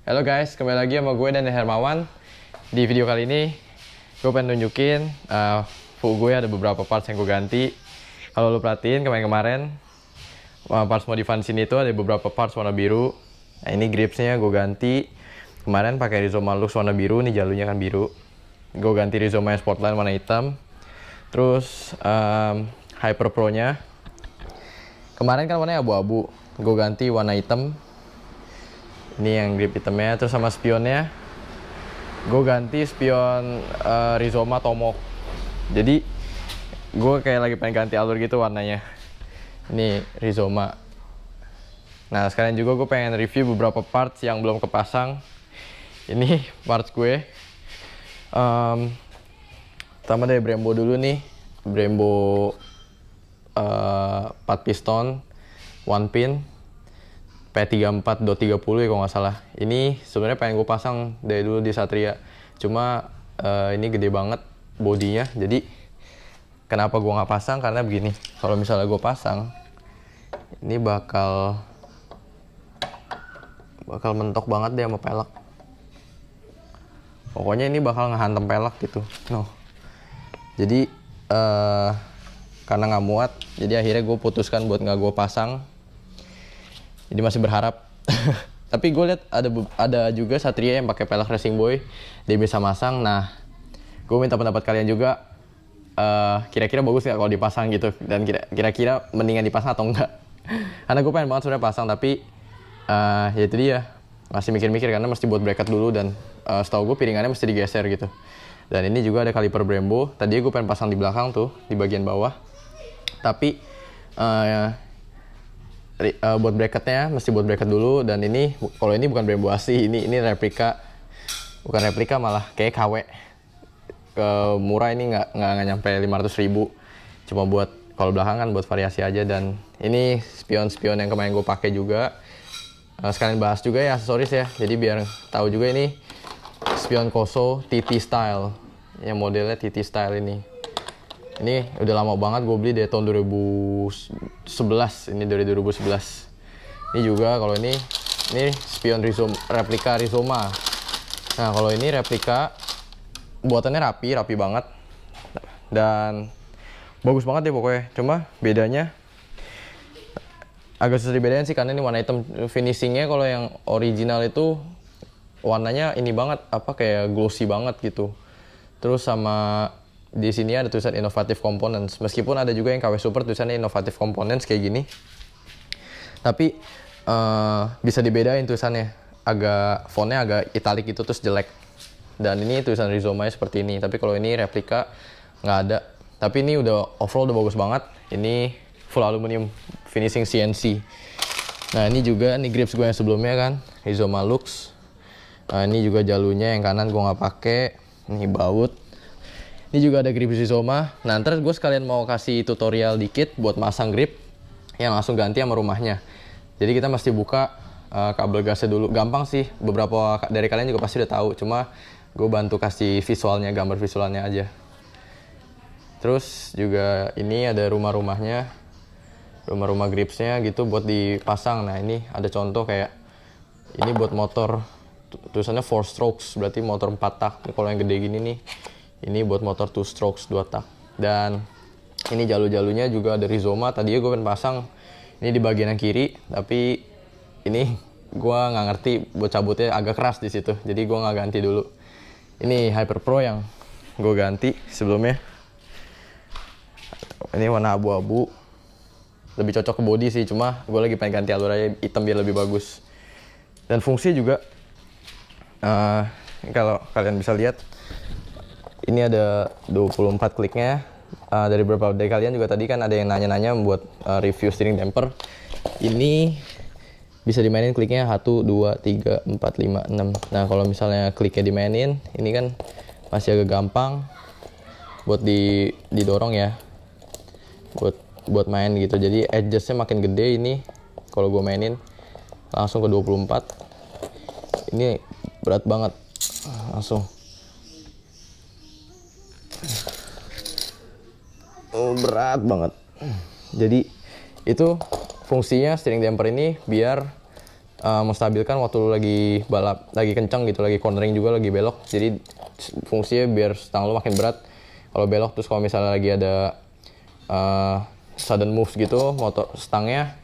Halo guys, kembali lagi sama gue dan Hermawan. Di video kali ini, gue pengen nunjukin uh, full gue ada beberapa parts yang gue ganti. Kalau lo perhatiin kemarin-kemarin, uh, parts modifan sini tuh ada beberapa parts warna biru. Nah, ini gripsnya gue ganti. Kemarin pakai Rizoma Lux warna biru, ini jalurnya kan biru. Gue ganti Rizoma Sportline warna hitam. Terus um, Hyper Pro-nya. Kemarin kan warnanya abu-abu, gue ganti warna hitam ini yang grip itemnya terus sama spionnya gue ganti spion uh, Rizoma Tomok jadi gue kayak lagi pengen ganti alur gitu warnanya ini Rizoma nah sekarang juga gue pengen review beberapa parts yang belum kepasang ini parts gue um, pertama dari Brembo dulu nih Brembo uh, eh, 4 piston one pin P34.30 ya kalau nggak salah. Ini sebenarnya pengen gue pasang dari dulu di Satria. Cuma uh, ini gede banget bodinya. Jadi kenapa gue nggak pasang? Karena begini. Kalau misalnya gue pasang, ini bakal bakal mentok banget deh sama pelek. Pokoknya ini bakal ngehantem pelek gitu. No. Jadi uh, karena nggak muat, jadi akhirnya gue putuskan buat nggak gue pasang jadi masih berharap tapi gue lihat ada ada juga satria yang pakai pelek racing boy dia bisa masang nah gue minta pendapat kalian juga kira eh, kira-kira bagus nggak kalau dipasang gitu dan kira-kira mendingan dipasang atau enggak karena gue pengen banget sudah pasang tapi uh, ya itu dia masih mikir-mikir karena mesti buat bracket dulu dan uh, setahu gue piringannya mesti digeser gitu dan ini juga ada kaliper Brembo tadi gue pengen pasang di belakang tuh di bagian bawah tapi uh, uh, buat bracketnya mesti buat bracket dulu dan ini kalau ini bukan Brembo asli ini ini replika bukan replika malah kayak KW ke murah ini nggak nggak nyampe 500 ribu cuma buat kalau belakangan buat variasi aja dan ini spion-spion yang kemarin gue pakai juga uh, sekalian bahas juga ya aksesoris ya jadi biar tahu juga ini spion Koso TT style yang modelnya TT style ini ini udah lama banget gue beli dari tahun 2011 ini dari 2011 ini juga kalau ini ini spion rizoma, replika rizoma nah kalau ini replika buatannya rapi rapi banget dan bagus banget deh pokoknya cuma bedanya agak susah dibedain sih karena ini warna hitam finishingnya kalau yang original itu warnanya ini banget apa kayak glossy banget gitu terus sama di sini ada tulisan inovatif components. Meskipun ada juga yang KW Super tulisannya inovatif components kayak gini. Tapi uh, bisa dibedain tulisannya. Agak fontnya agak italik itu terus jelek. Dan ini tulisan Rizoma seperti ini. Tapi kalau ini replika nggak ada. Tapi ini udah overall udah bagus banget. Ini full aluminium finishing CNC. Nah ini juga ini grips gue yang sebelumnya kan Rizoma Lux. Nah, ini juga jalurnya yang kanan gue nggak pakai. Ini baut ini juga ada grip Zizoma. Nah, Nanti gue sekalian mau kasih tutorial dikit buat masang grip yang langsung ganti sama rumahnya. Jadi kita mesti buka uh, kabel gasnya dulu. Gampang sih, beberapa dari kalian juga pasti udah tahu. Cuma gue bantu kasih visualnya, gambar visualnya aja. Terus juga ini ada rumah-rumahnya, rumah-rumah gripsnya gitu buat dipasang. Nah ini ada contoh kayak ini buat motor tulisannya four strokes berarti motor empat tak. Kalau yang gede gini nih ini buat motor two strokes dua tak dan ini jalur-jalurnya juga dari Zoma tadinya gue pengen pasang ini di bagian yang kiri tapi ini gue nggak ngerti buat cabutnya agak keras di situ jadi gue nggak ganti dulu ini Hyper Pro yang gue ganti sebelumnya ini warna abu-abu lebih cocok ke body sih cuma gue lagi pengen ganti alur aja hitam biar lebih bagus dan fungsi juga uh, kalau kalian bisa lihat ini ada 24 kliknya uh, dari beberapa dari kalian juga tadi kan ada yang nanya-nanya buat uh, review steering damper ini bisa dimainin kliknya 1, 2, 3, 4, 5, 6 nah kalau misalnya kliknya dimainin ini kan masih agak gampang buat di, didorong ya buat buat main gitu jadi adjustnya makin gede ini kalau gue mainin langsung ke 24 ini berat banget langsung berat banget jadi itu fungsinya steering damper ini biar uh, menstabilkan waktu lu lagi balap lagi kencang gitu lagi cornering juga lagi belok jadi fungsinya biar stang lu makin berat kalau belok terus kalau misalnya lagi ada uh, sudden moves gitu motor stangnya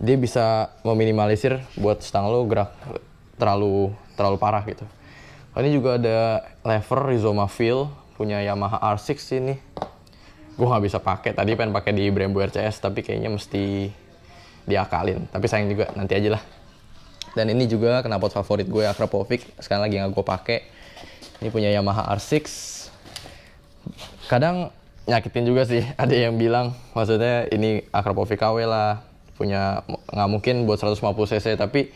dia bisa meminimalisir buat stang lo gerak terlalu terlalu parah gitu ini juga ada lever Rizoma Feel punya Yamaha R6 ini gue nggak bisa pakai tadi pengen pakai di Brembo RCS tapi kayaknya mesti diakalin tapi sayang juga nanti aja lah dan ini juga knalpot favorit gue Akrapovic sekarang lagi nggak gue pakai ini punya Yamaha R6 kadang nyakitin juga sih ada yang bilang maksudnya ini Akrapovic KW lah punya nggak mungkin buat 150 cc tapi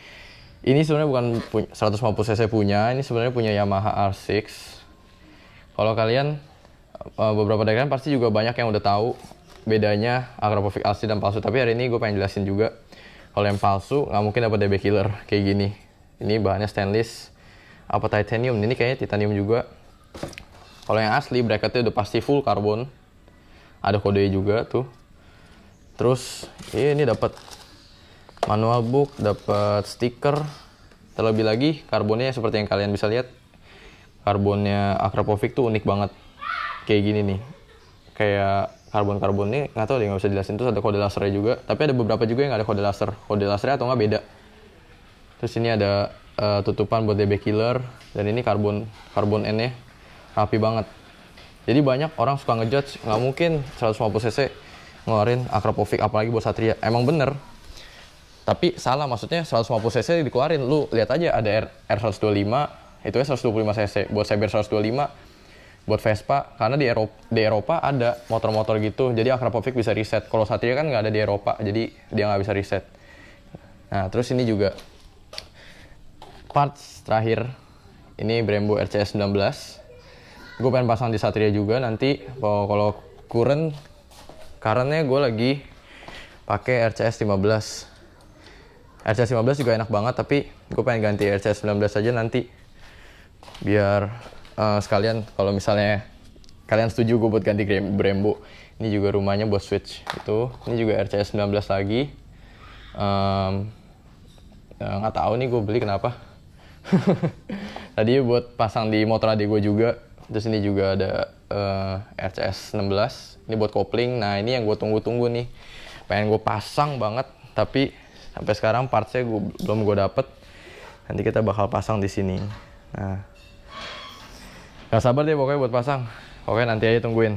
ini sebenarnya bukan 150 cc punya ini sebenarnya punya Yamaha R6 kalau kalian Eh, beberapa dari kalian pasti juga banyak yang udah tahu bedanya akropovic asli dan palsu. Tapi hari ini gue pengen jelasin juga kalau yang palsu nggak mungkin dapat DB killer kayak gini. Ini bahannya stainless apa titanium. Ini kayaknya titanium juga. Kalau yang asli bracketnya udah pasti full karbon. Ada kode juga tuh. Terus ini dapat manual book, dapat stiker. Terlebih lagi karbonnya seperti yang kalian bisa lihat. Karbonnya Akrapovic tuh unik banget kayak gini nih kayak karbon karbon ini nggak tahu deh nggak bisa jelasin terus ada kode lasernya juga tapi ada beberapa juga yang nggak ada kode laser kode lasernya atau nggak beda terus ini ada uh, tutupan buat DB killer dan ini karbon karbon N nya rapi banget jadi banyak orang suka ngejudge nggak mungkin 150 cc ngeluarin akropovic apalagi buat satria emang bener tapi salah maksudnya 150 cc dikeluarin lu lihat aja ada R, R125 itu ya 125 cc buat cyber 125 buat Vespa karena di Eropa di Eropa ada motor-motor gitu jadi Akrapovic bisa riset kalau Satria kan nggak ada di Eropa jadi dia nggak bisa riset nah terus ini juga parts terakhir ini Brembo RCS 19 gue pengen pasang di Satria juga nanti kalau current karena gue lagi pakai RCS 15 RCS 15 juga enak banget tapi gue pengen ganti RCS 19 aja nanti biar uh, sekalian kalau misalnya kalian setuju gue buat ganti Brembo ini juga rumahnya buat switch itu ini juga RCS 19 lagi um, nggak tahu nih gue beli kenapa tadi buat pasang di motor adik gue juga terus ini juga ada uh, RCS 16 ini buat kopling nah ini yang gue tunggu-tunggu nih pengen gue pasang banget tapi sampai sekarang partsnya gue belum gue dapet nanti kita bakal pasang di sini nah Gak sabar deh pokoknya buat pasang. oke nanti aja tungguin.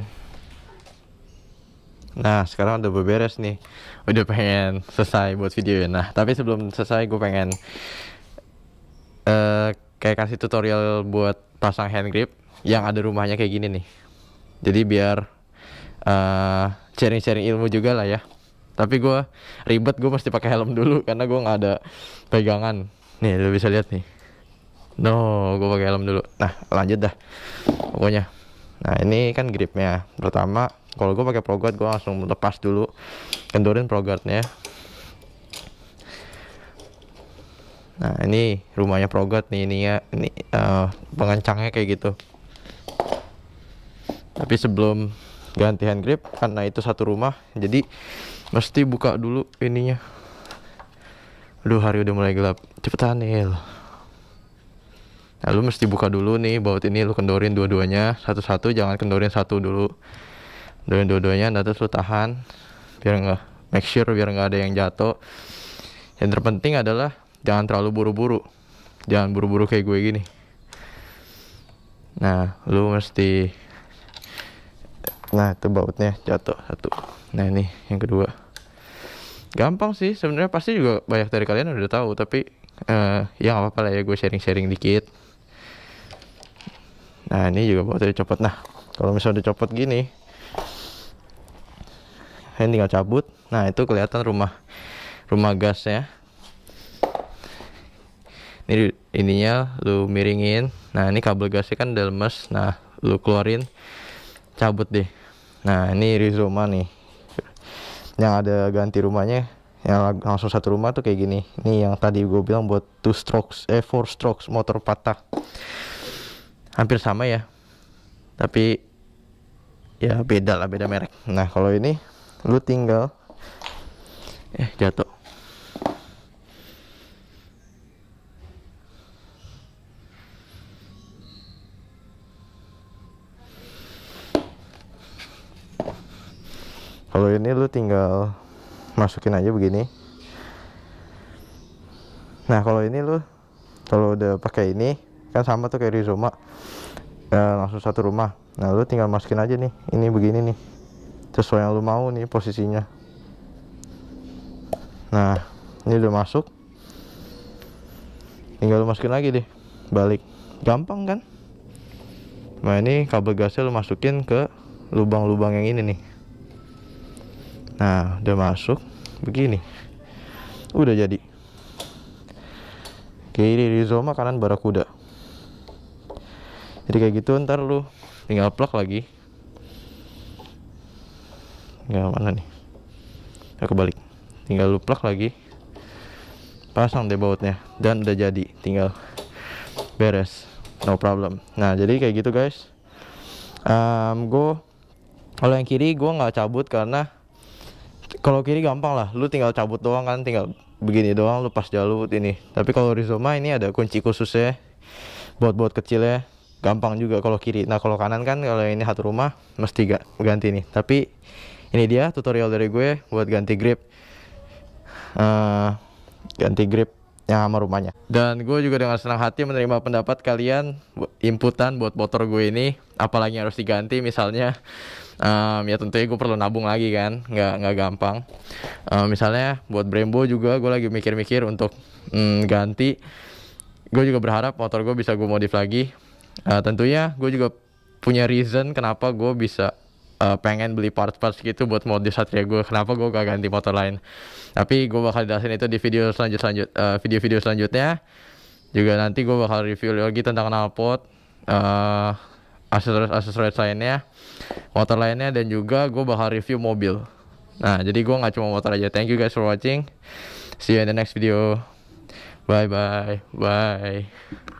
Nah, sekarang udah beberes nih. Udah pengen selesai buat video ya. Nah, tapi sebelum selesai gue pengen uh, kayak kasih tutorial buat pasang hand grip yang ada rumahnya kayak gini nih. Jadi biar eh, sharing-sharing uh, ilmu juga lah ya. Tapi gue ribet, gue mesti pakai helm dulu karena gue nggak ada pegangan. Nih, lo bisa lihat nih. No, gue pakai helm dulu. Nah, lanjut dah. Pokoknya. Nah, ini kan gripnya. Pertama, kalau gue pakai proguard, gue langsung lepas dulu. Kendorin proguardnya. Nah, ini rumahnya proguard nih. Ini ya, ini uh, pengencangnya kayak gitu. Tapi sebelum ganti hand grip, karena itu satu rumah, jadi mesti buka dulu ininya. Aduh, hari udah mulai gelap. Cepetan, Nil. Nah, lu mesti buka dulu nih baut ini lu kendorin dua-duanya satu-satu jangan kendorin satu dulu. Kendorin dua-duanya nah terus lu tahan biar nggak make sure biar nggak ada yang jatuh. Yang terpenting adalah jangan terlalu buru-buru. Jangan buru-buru kayak gue gini. Nah, lu mesti Nah, itu bautnya jatuh satu. Nah, ini yang kedua. Gampang sih sebenarnya pasti juga banyak dari kalian udah tahu tapi uh, ya apa-apa lah ya gue sharing-sharing dikit nah ini juga buat dicopot nah kalau misalnya dicopot gini ini tinggal cabut nah itu kelihatan rumah rumah gas ya ini ininya lu miringin nah ini kabel gasnya kan delmas. nah lu keluarin cabut deh nah ini rizoma nih yang ada ganti rumahnya yang langsung satu rumah tuh kayak gini ini yang tadi gue bilang buat two strokes eh four strokes motor patah hampir sama ya tapi ya beda lah beda merek nah kalau ini lu tinggal eh jatuh kalau ini lu tinggal masukin aja begini nah kalau ini lu kalau udah pakai ini kan sama tuh kayak rizoma e, ya, langsung satu rumah nah lu tinggal masukin aja nih ini begini nih sesuai yang lu mau nih posisinya nah ini udah masuk tinggal lu masukin lagi deh balik gampang kan nah ini kabel gasnya lu masukin ke lubang-lubang yang ini nih nah udah masuk begini udah jadi kiri rizoma kanan barakuda jadi kayak gitu ntar lu tinggal plug lagi nggak ya, mana nih ya kebalik tinggal lu plug lagi pasang deh bautnya dan udah jadi tinggal beres no problem nah jadi kayak gitu guys um, gue kalau yang kiri gue nggak cabut karena kalau kiri gampang lah lu tinggal cabut doang kan tinggal begini doang lu pas jalur ini tapi kalau Rizoma ini ada kunci khususnya buat-buat kecil ya gampang juga kalau kiri nah kalau kanan kan kalau ini satu rumah mesti gak ganti nih tapi ini dia tutorial dari gue buat ganti grip uh, ganti grip yang sama rumahnya dan gue juga dengan senang hati menerima pendapat kalian inputan buat motor gue ini apalagi harus diganti misalnya um, ya tentunya gue perlu nabung lagi kan nggak nggak gampang um, misalnya buat Brembo juga gue lagi mikir-mikir untuk mm, ganti gue juga berharap motor gue bisa gue modif lagi uh, tentunya gue juga punya reason kenapa gue bisa uh, pengen beli parts-parts gitu buat mode Satria gue kenapa gue gak ganti motor lain tapi gue bakal jelasin itu di video selanjut selanjut eh, video video-video selanjutnya juga nanti gue bakal review lagi tentang knalpot uh, aksesoris aksesoris lainnya motor lainnya dan juga gue bakal review mobil nah jadi gue nggak cuma motor aja thank you guys for watching see you in the next video bye bye bye